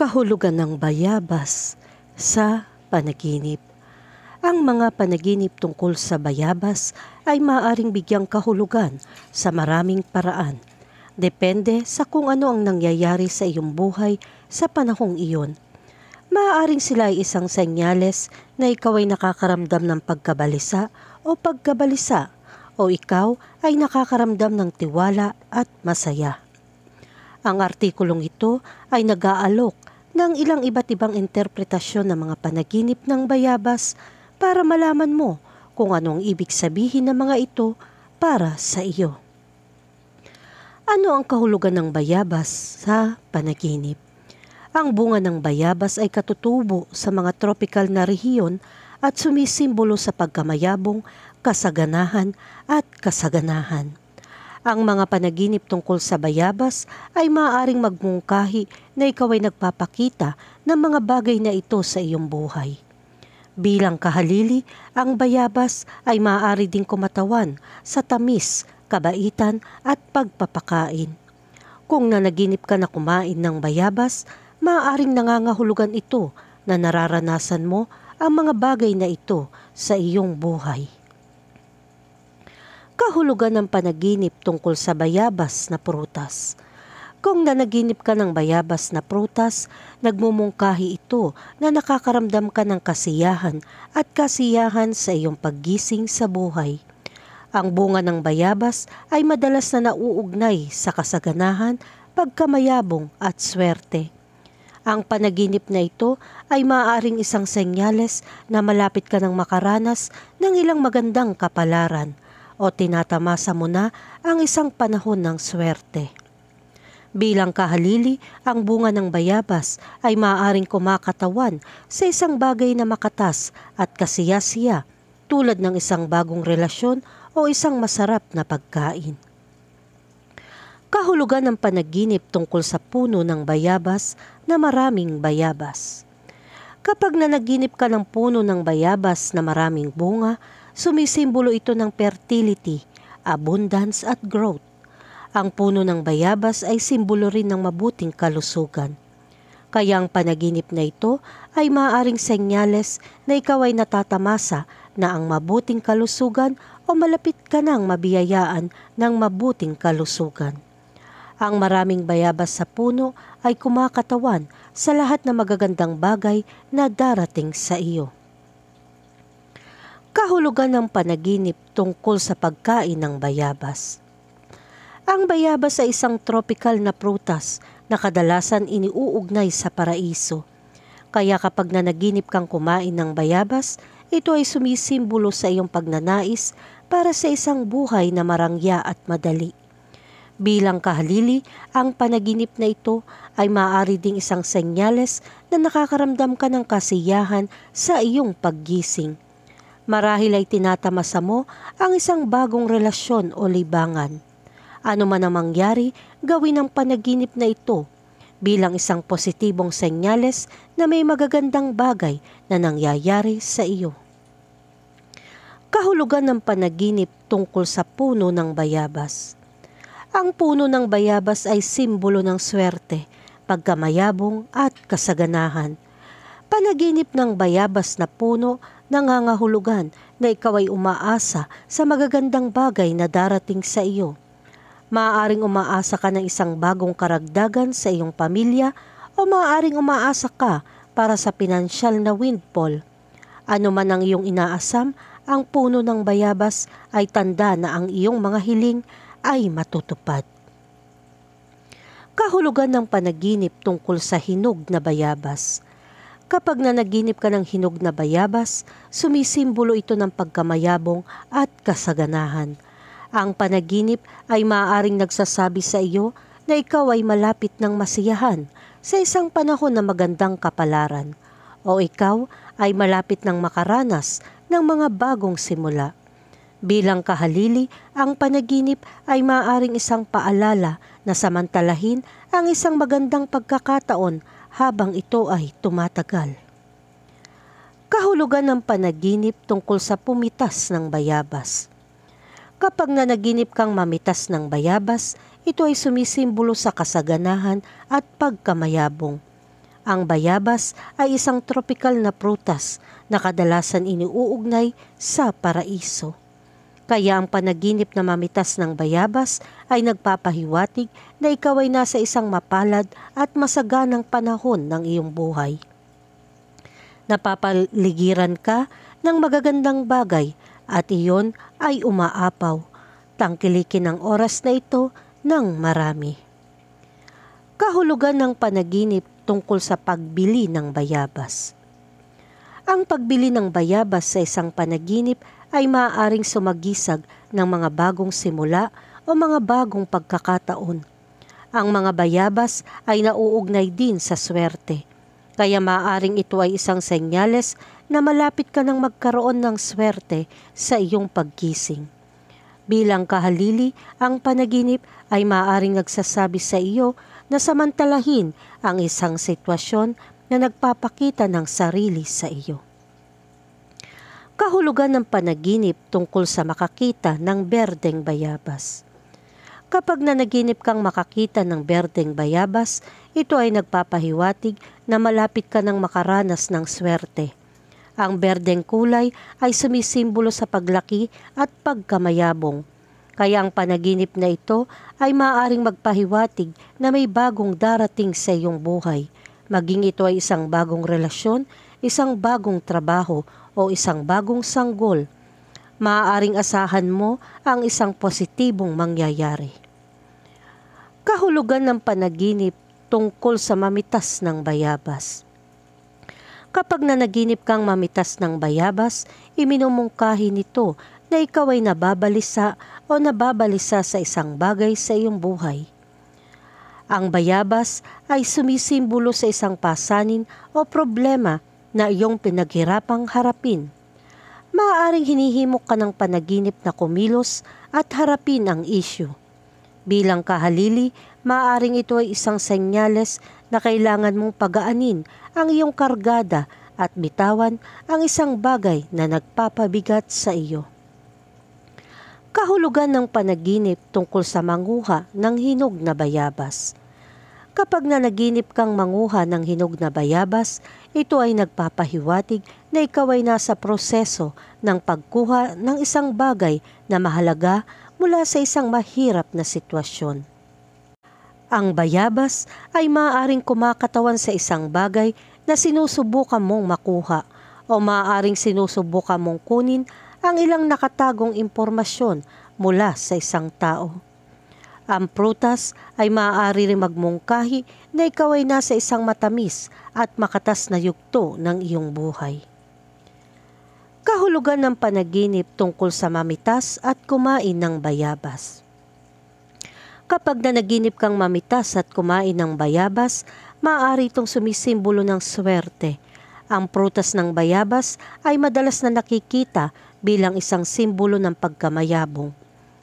kahulugan ng bayabas sa panaginip. Ang mga panaginip tungkol sa bayabas ay maaring bigyang kahulugan sa maraming paraan. Depende sa kung ano ang nangyayari sa iyong buhay sa panahong iyon. Maaaring sila ay isang senyales na ikaw ay nakakaramdam ng pagkabalisa o pagkabalisa o ikaw ay nakakaramdam ng tiwala at masaya. Ang artikulong ito ay nag-aalok ng ilang iba't ibang interpretasyon ng mga panaginip ng bayabas para malaman mo kung anong ibig sabihin ng mga ito para sa iyo. Ano ang kahulugan ng bayabas sa panaginip? Ang bunga ng bayabas ay katutubo sa mga tropical na rehiyon at sumisimbolo sa pagkamayabong, kasaganahan at kasaganahan. Ang mga panaginip tungkol sa bayabas ay maaaring magmungkahi na ikaw ay nagpapakita ng mga bagay na ito sa iyong buhay. Bilang kahalili, ang bayabas ay maaari ding kumatawan sa tamis, kabaitan at pagpapakain. Kung nanaginip ka na kumain ng bayabas, maaaring nangangahulugan ito na nararanasan mo ang mga bagay na ito sa iyong buhay kahulugan ng panaginip tungkol sa bayabas na prutas. Kung nanaginip ka ng bayabas na prutas, nagmumungkahi ito na nakakaramdam ka ng kasiyahan at kasiyahan sa iyong paggising sa buhay. Ang bunga ng bayabas ay madalas na nauugnay sa kasaganahan, pagkamayabong at swerte. Ang panaginip na ito ay maaaring isang senyales na malapit ka ng makaranas ng ilang magandang kapalaran – o tinatamasa mo na ang isang panahon ng swerte. Bilang kahalili, ang bunga ng bayabas ay maaaring kumakatawan sa isang bagay na makatas at kasiyasiya tulad ng isang bagong relasyon o isang masarap na pagkain. Kahulugan ng panaginip tungkol sa puno ng bayabas na maraming bayabas. Kapag nanaginip ka ng puno ng bayabas na maraming bunga, sumisimbolo ito ng fertility, abundance at growth. Ang puno ng bayabas ay simbolo rin ng mabuting kalusugan. Kaya ang panaginip na ito ay maaring senyales na ikaw ay natatamasa na ang mabuting kalusugan o malapit ka ng mabiyayaan ng mabuting kalusugan. Ang maraming bayabas sa puno ay kumakatawan sa lahat ng magagandang bagay na darating sa iyo kahulugan ng panaginip tungkol sa pagkain ng bayabas. Ang bayabas ay isang tropical na prutas na kadalasan iniuugnay sa paraiso. Kaya kapag nanaginip kang kumain ng bayabas, ito ay sumisimbolo sa iyong pagnanais para sa isang buhay na marangya at madali. Bilang kahalili, ang panaginip na ito ay maaari ding isang senyales na nakakaramdam ka ng kasiyahan sa iyong paggising. Marahil ay tinatamasa mo ang isang bagong relasyon o libangan. Ano man ang mangyari, gawin ang panaginip na ito bilang isang positibong senyales na may magagandang bagay na nangyayari sa iyo. Kahulugan ng panaginip tungkol sa puno ng bayabas. Ang puno ng bayabas ay simbolo ng swerte, pagkamayabong at kasaganahan. Panaginip ng bayabas na puno nangangahulugan na ikaw ay umaasa sa magagandang bagay na darating sa iyo. Maaaring umaasa ka ng isang bagong karagdagan sa iyong pamilya o maaaring umaasa ka para sa pinansyal na windfall. Ano man ang iyong inaasam, ang puno ng bayabas ay tanda na ang iyong mga hiling ay matutupad. Kahulugan ng panaginip tungkol sa hinog na bayabas – Kapag nanaginip ka ng hinog na bayabas, sumisimbolo ito ng pagkamayabong at kasaganahan. Ang panaginip ay maaaring nagsasabi sa iyo na ikaw ay malapit ng masiyahan sa isang panahon na magandang kapalaran o ikaw ay malapit ng makaranas ng mga bagong simula. Bilang kahalili, ang panaginip ay maaaring isang paalala na samantalahin ang isang magandang pagkakataon habang ito ay tumatagal. Kahulugan ng panaginip tungkol sa pumitas ng bayabas. Kapag nanaginip kang mamitas ng bayabas, ito ay sumisimbolo sa kasaganahan at pagkamayabong. Ang bayabas ay isang tropical na prutas na kadalasan iniuugnay sa paraiso. Kaya ang panaginip na mamitas ng bayabas ay nagpapahiwatig na ikaw ay nasa isang mapalad at masaganang panahon ng iyong buhay. Napapaligiran ka ng magagandang bagay at iyon ay umaapaw. Tangkilikin ang oras na ito ng marami. Kahulugan ng panaginip tungkol sa pagbili ng bayabas. Ang pagbili ng bayabas sa isang panaginip ay maaaring sumagisag ng mga bagong simula o mga bagong pagkakataon. Ang mga bayabas ay nauugnay din sa swerte. Kaya maaaring ito ay isang senyales na malapit ka ng magkaroon ng swerte sa iyong paggising. Bilang kahalili, ang panaginip ay maaaring nagsasabi sa iyo na samantalahin ang isang sitwasyon na nagpapakita ng sarili sa iyo. Kahulugan ng panaginip tungkol sa makakita ng berdeng bayabas. Kapag nanaginip kang makakita ng berdeng bayabas, ito ay nagpapahiwatig na malapit ka ng makaranas ng swerte. Ang berdeng kulay ay sumisimbolo sa paglaki at pagkamayabong. Kaya ang panaginip na ito ay maaaring magpahiwatig na may bagong darating sa iyong buhay maging ito ay isang bagong relasyon, isang bagong trabaho o isang bagong sanggol. Maaaring asahan mo ang isang positibong mangyayari. Kahulugan ng panaginip tungkol sa mamitas ng bayabas. Kapag nanaginip kang mamitas ng bayabas, iminumungkahi nito na ikaw ay nababalisa o nababalisa sa isang bagay sa iyong buhay. Ang bayabas ay sumisimbolo sa isang pasanin o problema na iyong pinaghirapang harapin. Maaaring hinihimok ka ng panaginip na kumilos at harapin ang isyu. Bilang kahalili, maaaring ito ay isang senyales na kailangan mong pagaanin ang iyong kargada at bitawan ang isang bagay na nagpapabigat sa iyo kahulugan ng panaginip tungkol sa manguha ng hinog na bayabas. Kapag nanaginip kang manguha ng hinog na bayabas, ito ay nagpapahiwatig na ikaw ay nasa proseso ng pagkuha ng isang bagay na mahalaga mula sa isang mahirap na sitwasyon. Ang bayabas ay maaaring kumakatawan sa isang bagay na sinusubukan mong makuha o maaaring sinusubukan mong kunin ang ilang nakatagong impormasyon mula sa isang tao. Ang prutas ay maaari rin magmungkahi na ikaw ay nasa isang matamis at makatas na yugto ng iyong buhay. Kahulugan ng panaginip tungkol sa mamitas at kumain ng bayabas. Kapag nanaginip kang mamitas at kumain ng bayabas, maaari itong sumisimbolo ng swerte. Ang prutas ng bayabas ay madalas na nakikita bilang isang simbolo ng pagkamayabong.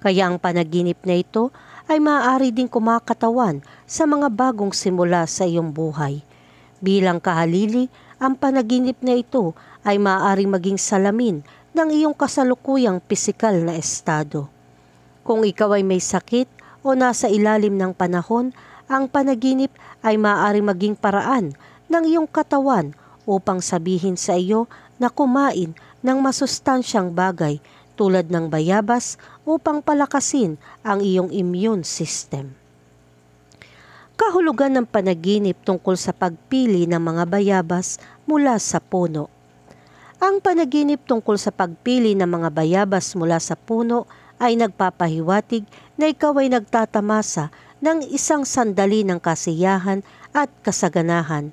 Kaya ang panaginip na ito ay maaari ding kumakatawan sa mga bagong simula sa iyong buhay. Bilang kahalili, ang panaginip na ito ay maaari maging salamin ng iyong kasalukuyang pisikal na estado. Kung ikaw ay may sakit o nasa ilalim ng panahon, ang panaginip ay maaari maging paraan ng iyong katawan upang sabihin sa iyo na kumain ng masustansyang bagay tulad ng bayabas upang palakasin ang iyong immune system. Kahulugan ng panaginip tungkol sa pagpili ng mga bayabas mula sa puno. Ang panaginip tungkol sa pagpili ng mga bayabas mula sa puno ay nagpapahiwatig na ikaw ay nagtatamasa ng isang sandali ng kasiyahan at kasaganahan.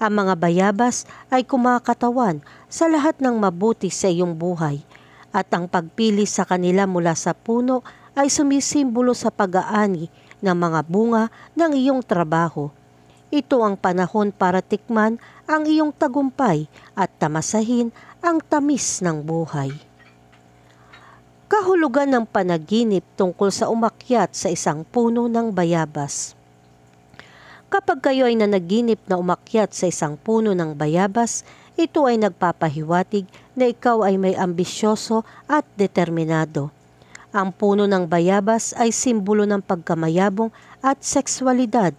Ang mga bayabas ay kumakatawan sa lahat ng mabuti sa iyong buhay at ang pagpili sa kanila mula sa puno ay sumisimbolo sa pag-aani ng mga bunga ng iyong trabaho. Ito ang panahon para tikman ang iyong tagumpay at tamasahin ang tamis ng buhay. Kahulugan ng panaginip tungkol sa umakyat sa isang puno ng bayabas. Kapag kayo ay nanaginip na umakyat sa isang puno ng bayabas, ito ay nagpapahiwatig na ikaw ay may ambisyoso at determinado. Ang puno ng bayabas ay simbolo ng pagkamayabong at sekswalidad.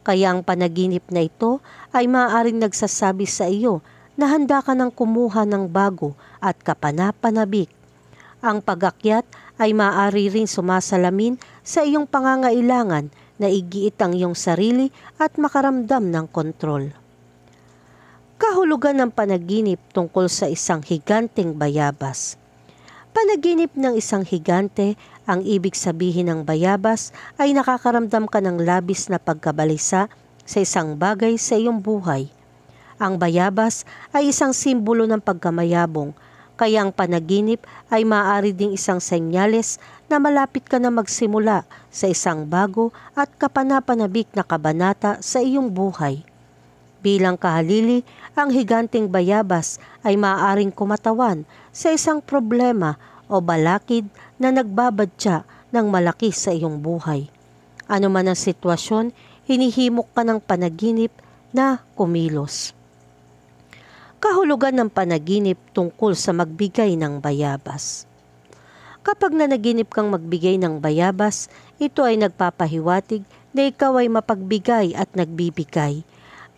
Kaya ang panaginip na ito ay maaaring nagsasabi sa iyo na handa ka ng kumuha ng bago at kapanapanabik. Ang pagakyat ay maaari rin sumasalamin sa iyong pangangailangan na igiit ang iyong sarili at makaramdam ng kontrol kahulugan ng panaginip tungkol sa isang higanteng bayabas. Panaginip ng isang higante, ang ibig sabihin ng bayabas ay nakakaramdam ka ng labis na pagkabalisa sa isang bagay sa iyong buhay. Ang bayabas ay isang simbolo ng pagkamayabong, kaya ang panaginip ay maaari ding isang senyales na malapit ka na magsimula sa isang bago at kapanapanabik na kabanata sa iyong buhay. Bilang kahalili ang higanting bayabas ay maaaring kumatawan sa isang problema o balakid na nagbabadya ng malaki sa iyong buhay. Ano man ang sitwasyon, hinihimok ka ng panaginip na kumilos. Kahulugan ng panaginip tungkol sa magbigay ng bayabas. Kapag nanaginip kang magbigay ng bayabas, ito ay nagpapahiwatig na ikaw ay mapagbigay at nagbibigay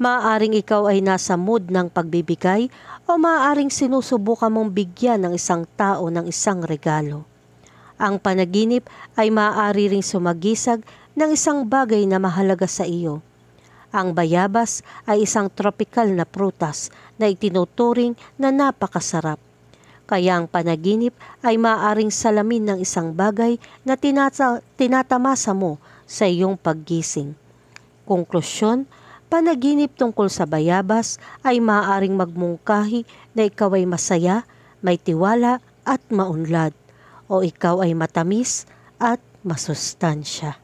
Maaaring ikaw ay nasa mood ng pagbibigay o maaaring sinusubukan mong bigyan ng isang tao ng isang regalo. Ang panaginip ay maaari ring sumagisag ng isang bagay na mahalaga sa iyo. Ang bayabas ay isang tropical na prutas na itinuturing na napakasarap. Kaya ang panaginip ay maaring salamin ng isang bagay na tinata- tinatamasa mo sa iyong paggising. Konklusyon, panaginip tungkol sa bayabas ay maaaring magmungkahi na ikaw ay masaya, may tiwala at maunlad, o ikaw ay matamis at masustansya.